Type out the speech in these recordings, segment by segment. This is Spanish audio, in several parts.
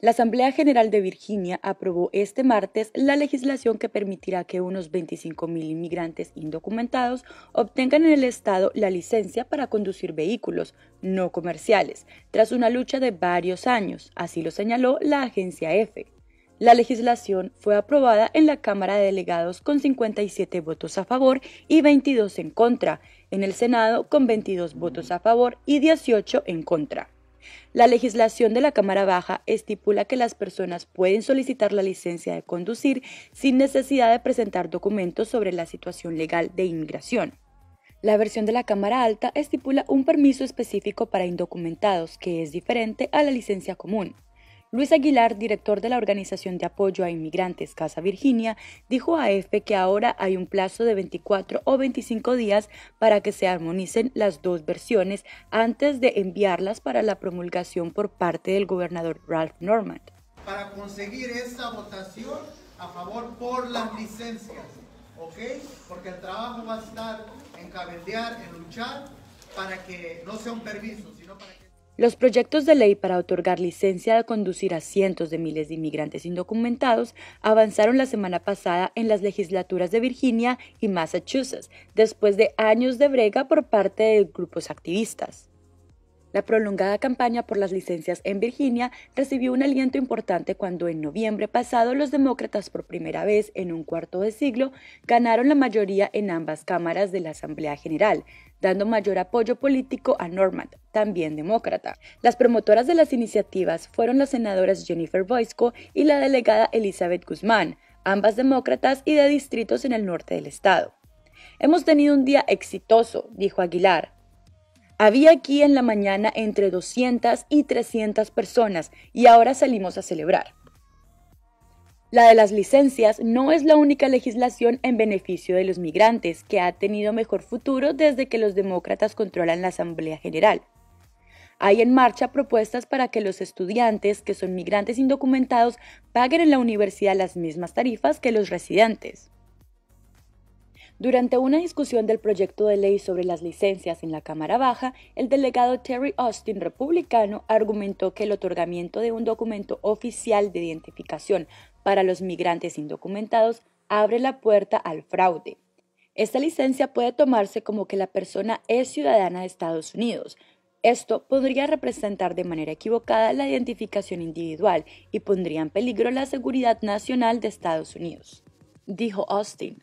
La Asamblea General de Virginia aprobó este martes la legislación que permitirá que unos 25.000 inmigrantes indocumentados obtengan en el Estado la licencia para conducir vehículos no comerciales, tras una lucha de varios años, así lo señaló la agencia EFE. La legislación fue aprobada en la Cámara de Delegados con 57 votos a favor y 22 en contra, en el Senado con 22 votos a favor y 18 en contra. La legislación de la Cámara Baja estipula que las personas pueden solicitar la licencia de conducir sin necesidad de presentar documentos sobre la situación legal de inmigración. La versión de la Cámara Alta estipula un permiso específico para indocumentados que es diferente a la licencia común. Luis Aguilar, director de la Organización de Apoyo a Inmigrantes Casa Virginia, dijo a EFE que ahora hay un plazo de 24 o 25 días para que se armonicen las dos versiones antes de enviarlas para la promulgación por parte del gobernador Ralph Norman. Para conseguir esa votación a favor por las licencias, ¿ok? Porque el trabajo va a estar en cabildear, en luchar, para que no sea un permiso, sino para que... Los proyectos de ley para otorgar licencia de conducir a cientos de miles de inmigrantes indocumentados avanzaron la semana pasada en las legislaturas de Virginia y Massachusetts, después de años de brega por parte de grupos activistas. La prolongada campaña por las licencias en Virginia recibió un aliento importante cuando en noviembre pasado los demócratas por primera vez en un cuarto de siglo ganaron la mayoría en ambas cámaras de la Asamblea General, dando mayor apoyo político a Normand, también demócrata. Las promotoras de las iniciativas fueron las senadoras Jennifer Boisco y la delegada Elizabeth Guzmán, ambas demócratas y de distritos en el norte del estado. Hemos tenido un día exitoso, dijo Aguilar, había aquí en la mañana entre 200 y 300 personas y ahora salimos a celebrar. La de las licencias no es la única legislación en beneficio de los migrantes que ha tenido mejor futuro desde que los demócratas controlan la Asamblea General. Hay en marcha propuestas para que los estudiantes que son migrantes indocumentados paguen en la universidad las mismas tarifas que los residentes. Durante una discusión del proyecto de ley sobre las licencias en la Cámara Baja, el delegado Terry Austin, republicano, argumentó que el otorgamiento de un documento oficial de identificación para los migrantes indocumentados abre la puerta al fraude. Esta licencia puede tomarse como que la persona es ciudadana de Estados Unidos. Esto podría representar de manera equivocada la identificación individual y pondría en peligro la seguridad nacional de Estados Unidos, dijo Austin.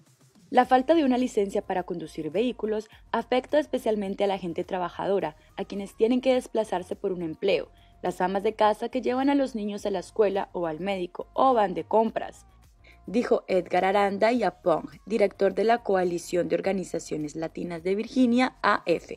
La falta de una licencia para conducir vehículos afecta especialmente a la gente trabajadora, a quienes tienen que desplazarse por un empleo, las amas de casa que llevan a los niños a la escuela o al médico o van de compras, dijo Edgar Aranda y a Pong, director de la Coalición de Organizaciones Latinas de Virginia, AF.